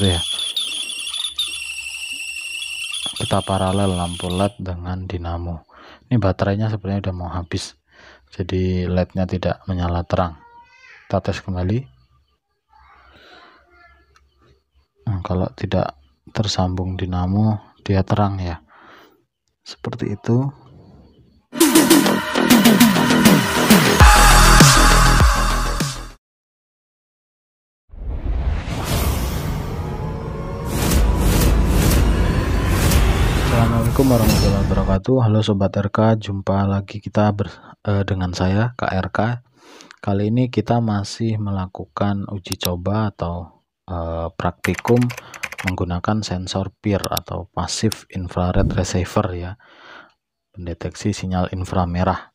gitu ya kita paralel lampu led dengan dinamo ini baterainya sebenarnya udah mau habis jadi lednya tidak menyala terang kita tes kembali nah, kalau tidak tersambung dinamo dia terang ya seperti itu Assalamualaikum warahmatullahi wabarakatuh. Halo sobat RK, jumpa lagi kita ber, eh, dengan saya KRK. Kali ini kita masih melakukan uji coba atau eh, praktikum menggunakan sensor PIR atau pasif infrared receiver ya, pendeteksi sinyal inframerah.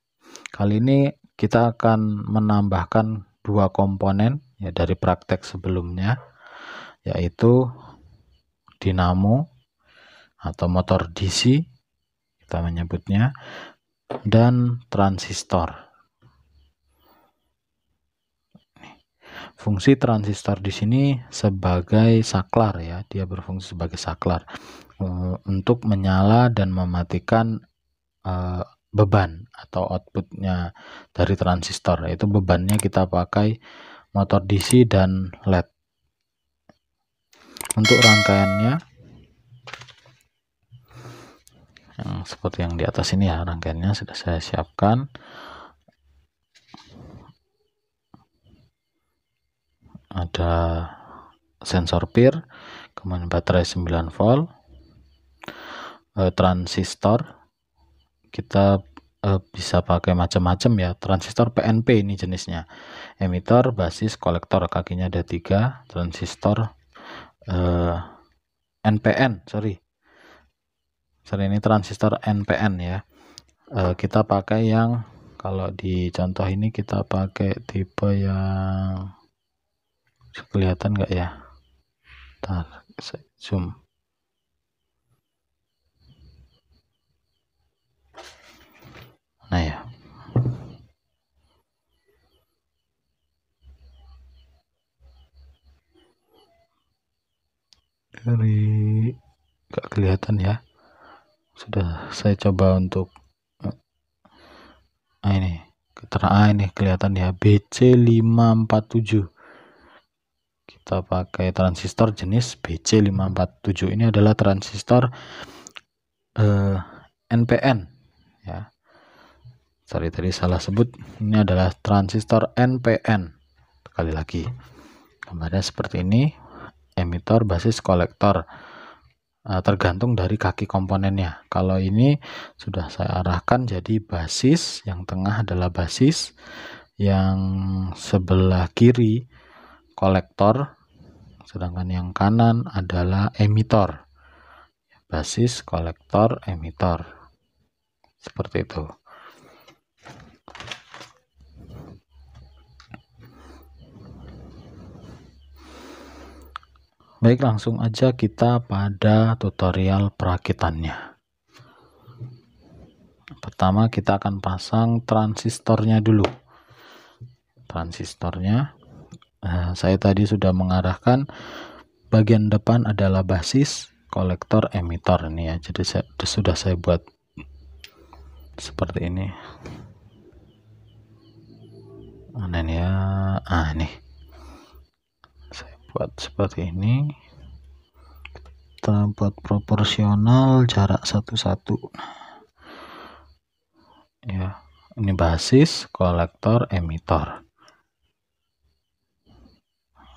Kali ini kita akan menambahkan dua komponen ya dari praktek sebelumnya, yaitu dinamo atau motor DC kita menyebutnya dan transistor. Fungsi transistor di sini sebagai saklar ya, dia berfungsi sebagai saklar eh, untuk menyala dan mematikan eh, beban atau outputnya dari transistor. Itu bebannya kita pakai motor DC dan LED. Untuk rangkaiannya yang seperti yang di atas ini ya rangkaiannya sudah saya siapkan ada sensor PIR kemudian baterai 9 volt eh, transistor kita eh, bisa pakai macam-macam ya transistor PNP ini jenisnya emitter basis kolektor kakinya ada tiga transistor eh, NPN sorry misalnya ini transistor NPN ya e, kita pakai yang kalau di contoh ini kita pakai tipe yang kelihatan enggak ya Bentar, zoom nah ya dari nggak kelihatan ya sudah saya coba untuk nah ini keterangan ah, ini kelihatan ya BC547 kita pakai transistor jenis BC547 ini adalah transistor eh, NPN ya sorry tadi salah sebut ini adalah transistor NPN sekali lagi gambarnya seperti ini emitor basis kolektor Eh, tergantung dari kaki komponennya. Kalau ini sudah saya arahkan jadi basis, yang tengah adalah basis, yang sebelah kiri kolektor, sedangkan yang kanan adalah emitor. Basis, kolektor, emitor. Seperti itu. Baik, langsung aja kita pada tutorial perakitannya. Pertama, kita akan pasang transistornya dulu. Transistornya, nah, saya tadi sudah mengarahkan bagian depan adalah basis, kolektor, emitor ini ya. Jadi saya, sudah saya buat seperti ini. Mana ini ya? Ah, nih buat seperti ini kita buat proporsional jarak satu-satu ya ini basis kolektor emitor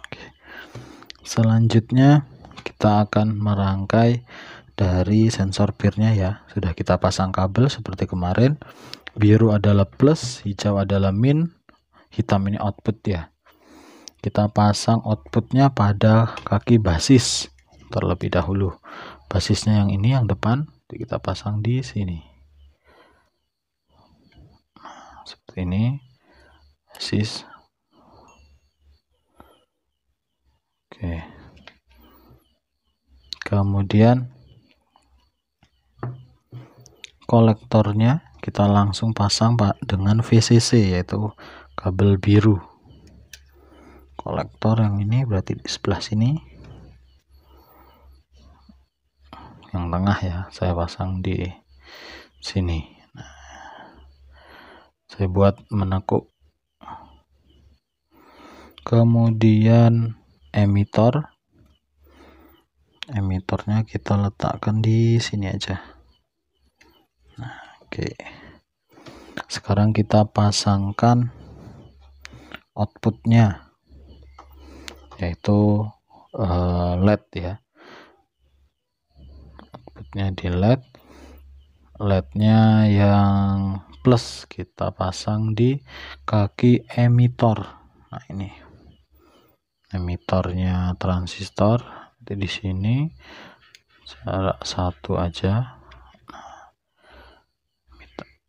Oke. selanjutnya kita akan merangkai dari sensor birnya ya sudah kita pasang kabel seperti kemarin biru adalah plus hijau adalah min hitam ini output ya kita pasang outputnya pada kaki basis terlebih dahulu basisnya yang ini yang depan kita pasang di sini seperti ini basis oke kemudian kolektornya kita langsung pasang pak dengan VCC yaitu kabel biru kolektor yang ini berarti di sebelah sini yang tengah ya saya pasang di sini nah, saya buat menekuk kemudian emitor emitornya kita letakkan di sini aja nah, oke okay. sekarang kita pasangkan outputnya yaitu uh, LED ya outputnya di LED LED-nya yang plus kita pasang di kaki emitor nah ini emitornya transistor jadi di sini jarak satu aja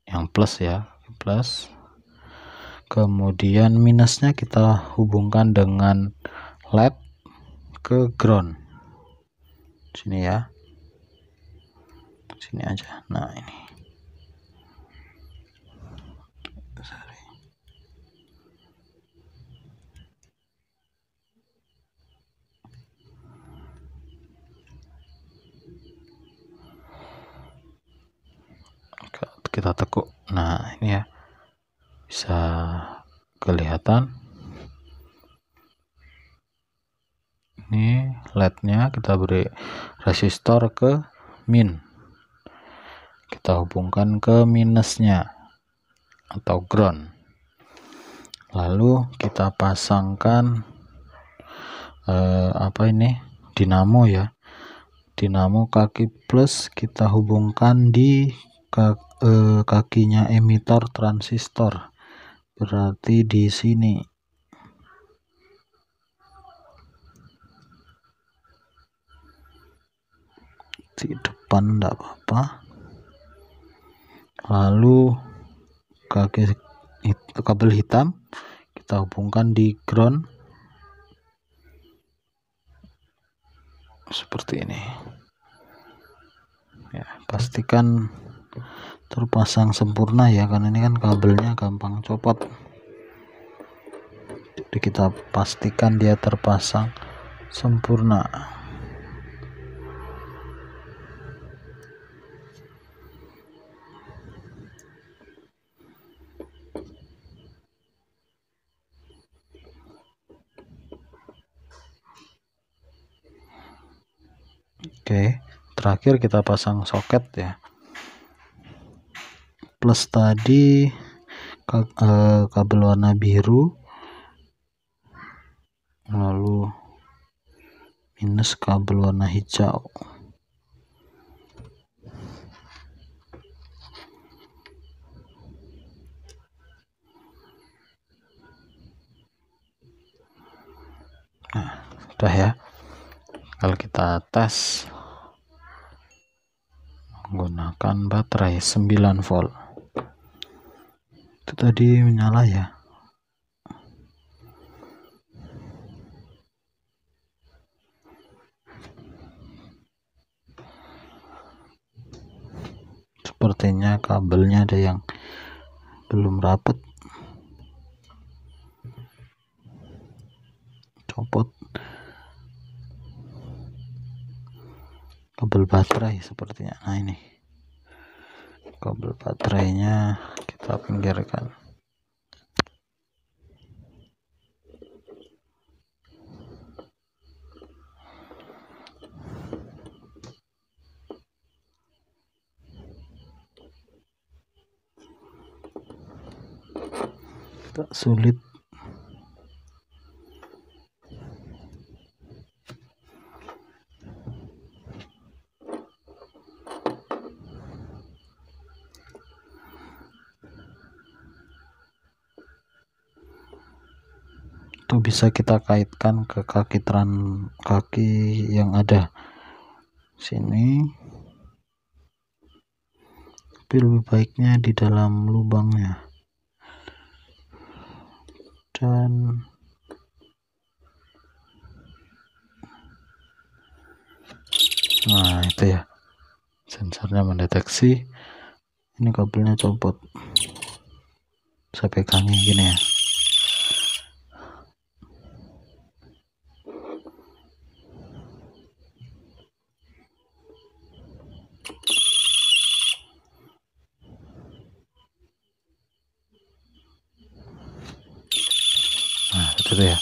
yang plus ya plus kemudian minusnya kita hubungkan dengan lab ke ground sini ya sini aja nah ini kita tekuk nah ini ya bisa kelihatan ini LED-nya kita beri resistor ke min kita hubungkan ke minusnya atau ground lalu kita pasangkan eh, apa ini dinamo ya dinamo kaki plus kita hubungkan di eh, kakinya emitter transistor berarti di sini di depan enggak apa-apa lalu kaki itu kabel hitam kita hubungkan di ground seperti ini ya pastikan terpasang sempurna ya karena ini kan kabelnya gampang copot jadi kita pastikan dia terpasang sempurna terakhir kita pasang soket ya plus tadi eh, kabel warna biru lalu minus kabel warna hijau nah udah ya kalau kita tes menggunakan baterai 9 volt itu tadi menyala ya sepertinya kabelnya ada yang belum rapet. copot kabel baterai sepertinya nah ini kabel baterainya kita pinggirkan tak sulit bisa kita kaitkan ke kaki tran kaki yang ada sini tapi lebih baiknya di dalam lubangnya dan nah itu ya sensornya mendeteksi ini kabelnya copot saya pegangin gini ya gitu ya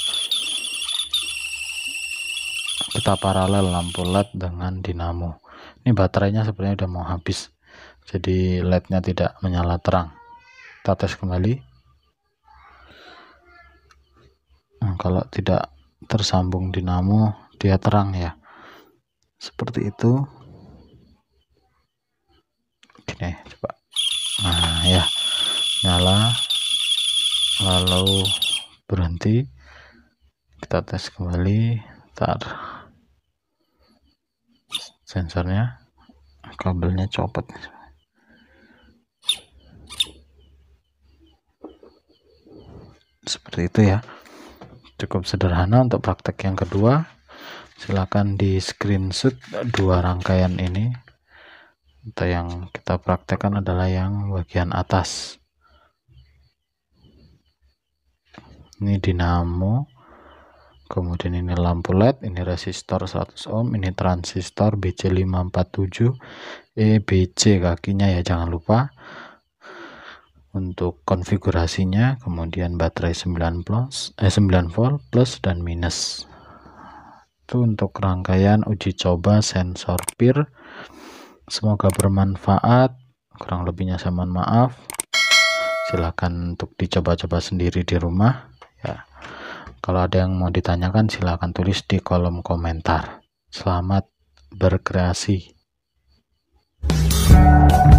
kita paralel lampu led dengan dinamo ini baterainya sebenarnya udah mau habis jadi lednya tidak menyala terang kita tes kembali nah, kalau tidak tersambung dinamo dia terang ya seperti itu oke coba nah ya nyala lalu berhenti kita tes kembali tar sensornya kabelnya copot seperti itu ya cukup sederhana untuk praktek yang kedua silahkan di screenshot dua rangkaian ini atau yang kita praktekkan adalah yang bagian atas ini dinamo kemudian ini lampu led ini resistor 100 ohm ini transistor BC547 EBC e kakinya ya jangan lupa untuk konfigurasinya kemudian baterai 9 plus eh 9 volt plus dan minus itu untuk rangkaian uji coba sensor PIR semoga bermanfaat kurang lebihnya saya mohon maaf silahkan untuk dicoba-coba sendiri di rumah ya kalau ada yang mau ditanyakan silahkan tulis di kolom komentar. Selamat berkreasi. thank you